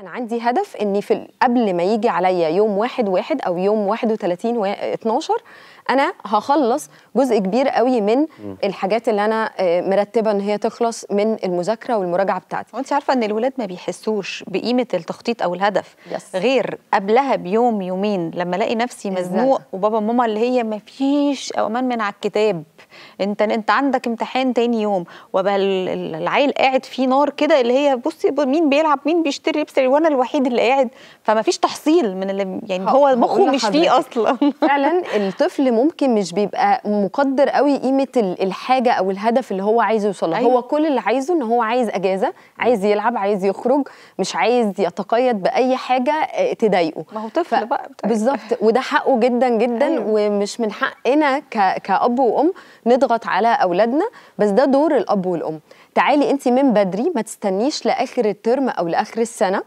انا عندي هدف اني في قبل ما يجي عليا يوم واحد واحد او يوم 31 وثلاثين 12 انا هخلص جزء كبير قوي من الحاجات اللي انا آه، مرتبه ان هي تخلص من المذاكره والمراجعه بتاعتي وانت عارفه ان الولاد ما بيحسوش بقيمه التخطيط او الهدف يس. غير قبلها بيوم يومين لما الاقي نفسي مزنوق وبابا وماما اللي هي ما فيش اومان من على الكتاب انت انت عندك امتحان تاني يوم وبقى العيل قاعد فيه نار كده اللي هي بصي مين بيلعب مين بيشتري لبس العسكري وانا الوحيد اللي قاعد فما فيش تحصيل من اللي يعني هو مخه مش فيه اصلا فعلا الطفل ممكن مش بيبقى مقدر قوي قيمه الحاجه او الهدف اللي هو عايز يوصل أيوة. هو كل اللي عايزه ان هو عايز اجازه عايز يلعب عايز يخرج مش عايز يتقيد باي حاجه آه، تضايقه ما هو طفل ف... بقى بالظبط وده حقه جدا جدا أيوة. ومش من حقنا ك... كاب وام نضغط على اولادنا بس ده دور الاب والام تعالي انت من بدري ما تستنيش لاخر الترم او لاخر السنه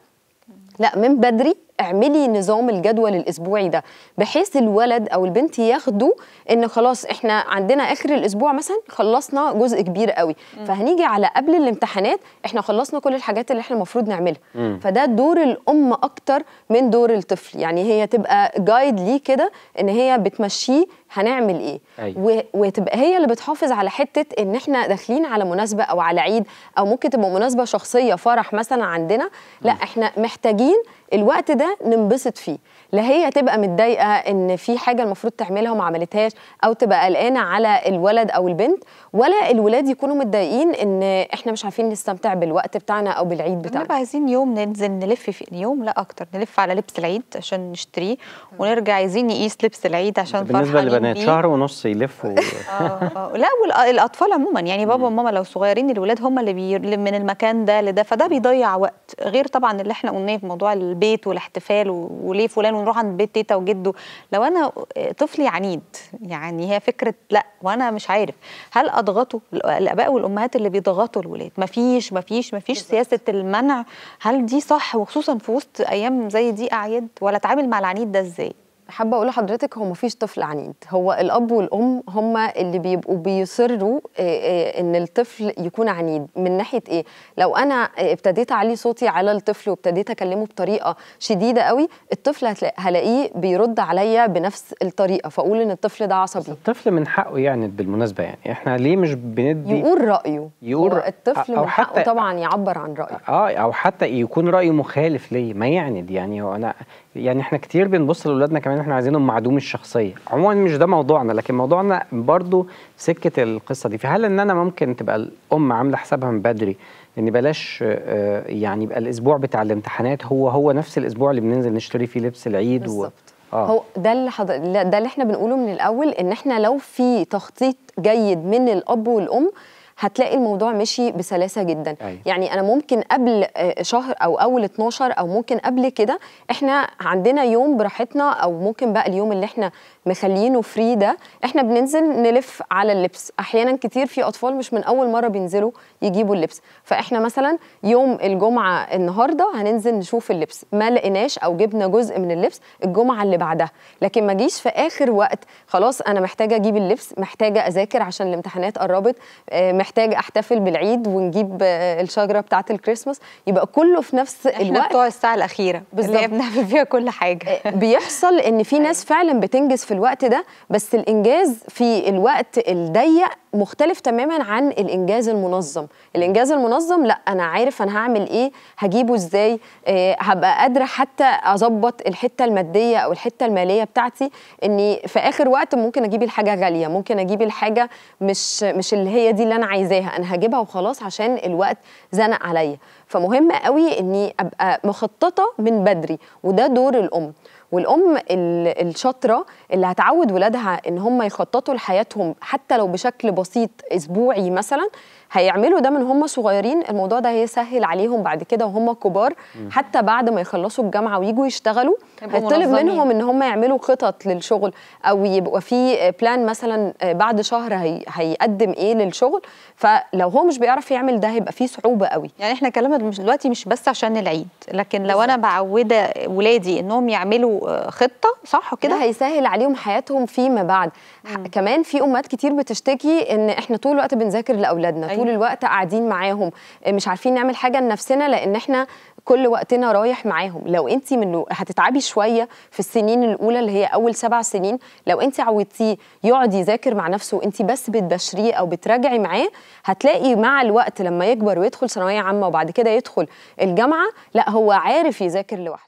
لا من بدري اعملي نظام الجدول الاسبوعي ده بحيث الولد او البنت ياخدوا ان خلاص احنا عندنا اخر الاسبوع مثلا خلصنا جزء كبير قوي م. فهنيجي على قبل الامتحانات احنا خلصنا كل الحاجات اللي احنا المفروض نعملها فده دور الام اكتر من دور الطفل يعني هي تبقى جايد ليه كده ان هي بتمشيه هنعمل ايه أيوة. وتبقى هي اللي بتحافظ على حته ان احنا داخلين على مناسبه او على عيد او ممكن تبقى مناسبه شخصيه فرح مثلا عندنا لا احنا محتاجين الوقت ده ننبسط فيه لا هي تبقى متضايقه ان في حاجه المفروض تعملها وما عملتهاش او تبقى قلقانه على الولد او البنت ولا الولاد يكونوا متضايقين ان احنا مش عارفين نستمتع بالوقت بتاعنا او بالعيد بتاعنا نبقى طيب، عايزين يوم ننزل نلف في يوم لا اكتر نلف على لبس العيد عشان نشتريه ونرجع عايزين نقيس لبس العيد عشان بالنسبه للبنات شهر ونص يلفوا آه،, آه لا والاطفال عموما يعني بابا وماما لو صغيرين الولاد هم اللي بي... من المكان ده لده فده بيضيع وقت غير طبعا اللي احنا قلناه في موضوع البيت والاحتفال الاحتفال وليه فلان ونروح عند بيت تيتا وجده لو انا طفلي عنيد يعني هي فكره لا وانا مش عارف هل اضغطوا الاباء والامهات اللي بيضغطوا الولاد مفيش مفيش مفيش سياسه المنع هل دي صح وخصوصا في وسط ايام زي دي اعياد ولا اتعامل مع العنيد ده ازاي حابه اقول لحضرتك هو مفيش طفل عنيد هو الاب والام هما اللي بيبقوا بيصروا آه، آه، ان الطفل يكون عنيد من ناحيه ايه لو انا ابتديت اعلي صوتي على الطفل وابتديت اكلمه بطريقه شديده قوي الطفل هلاقيه بيرد عليا بنفس الطريقه فاقول ان الطفل ده عصبي الطفل من حقه يعني بالمناسبه يعني احنا ليه مش بندي يقول رايه يقول رأيه. الطفل أو من حتى حقه طبعا يعبر عن رايه اه او حتى يكون رايه مخالف ليه ما يعني دي يعني هو انا يعني احنا كتير بنبص لاولادنا كمان احنا عايزينهم معدوم الشخصيه عموما مش ده موضوعنا لكن موضوعنا برضو سكه القصه دي فهل ان انا ممكن تبقى الام عامله حسابها من بدري ان بلاش آه، يعني يبقى الاسبوع بتاع الامتحانات هو هو نفس الاسبوع اللي بننزل نشتري فيه لبس العيد بالظبط و... آه. هو ده اللي حض... ده اللي احنا بنقوله من الاول ان احنا لو في تخطيط جيد من الاب والام هتلاقي الموضوع مشي بسلاسه جدا أي. أيوة. يعني انا ممكن قبل آه، شهر او اول 12 او ممكن قبل كده احنا عندنا يوم براحتنا او ممكن بقى اليوم اللي احنا مخلينه فري ده احنا بننزل نلف على اللبس احيانا كتير في اطفال مش من اول مره بينزلوا يجيبوا اللبس فاحنا مثلا يوم الجمعه النهارده هننزل نشوف اللبس ما لقيناش او جبنا جزء من اللبس الجمعه اللي بعدها لكن ما جيش في اخر وقت خلاص انا محتاجه اجيب اللبس محتاجه اذاكر عشان الامتحانات قربت محتاجة محتاج احتفل بالعيد ونجيب آه، الشجره بتاعه الكريسماس يبقى كله في نفس الوقت بتوع الساعه الاخيره بالظبط اللي بنعمل فيها كل حاجه آه، بيحصل ان في ناس أيوة. فعلا بتنجز في الوقت ده بس الانجاز في الوقت الضيق مختلف تماما عن الانجاز المنظم الانجاز المنظم لا انا عارف انا هعمل ايه هجيبه ازاي إيه هبقى قادره حتى اظبط الحته الماديه او الحته الماليه بتاعتي اني في اخر وقت ممكن اجيب الحاجه غاليه ممكن اجيب الحاجه مش مش اللي هي دي اللي انا عايزاها انا هجيبها وخلاص عشان الوقت زنق عليا فمهم قوي اني ابقى مخططه من بدري وده دور الام والام الشاطره اللي هتعود ولادها ان هم يخططوا لحياتهم حتى لو بشكل بسيط اسبوعي مثلا هيعملوا ده من هم صغيرين الموضوع ده هيسهل عليهم بعد كده وهم كبار حتى بعد ما يخلصوا الجامعه ويجوا يشتغلوا هيطلب منهم ان هم يعملوا خطط للشغل او يبقى في بلان مثلا آه، بعد شهر هي هيقدم ايه للشغل فلو هو مش بيعرف يعمل ده هيبقى فيه صعوبه قوي يعني احنا كلامنا دلوقتي مش بس عشان العيد لكن لو انا بعوده ولادي انهم يعملوا خطه صح كده هيسهل عليهم حياتهم فيما بعد مم. كمان في امهات كتير بتشتكي ان احنا طول الوقت بنذاكر لاولادنا أيوة. طول الوقت قاعدين معاهم مش عارفين نعمل حاجه لنفسنا لان احنا كل وقتنا رايح معاهم لو انت من هتتعبي شويه في السنين الاولى اللي هي اول سبع سنين لو انت عودتيه يقعد يذاكر مع نفسه وانت بس بتبشريه او بتراجعي معاه هتلاقي مع الوقت لما يكبر ويدخل ثانويه عامه وبعد كده يدخل الجامعه لا هو عارف يذاكر لوحده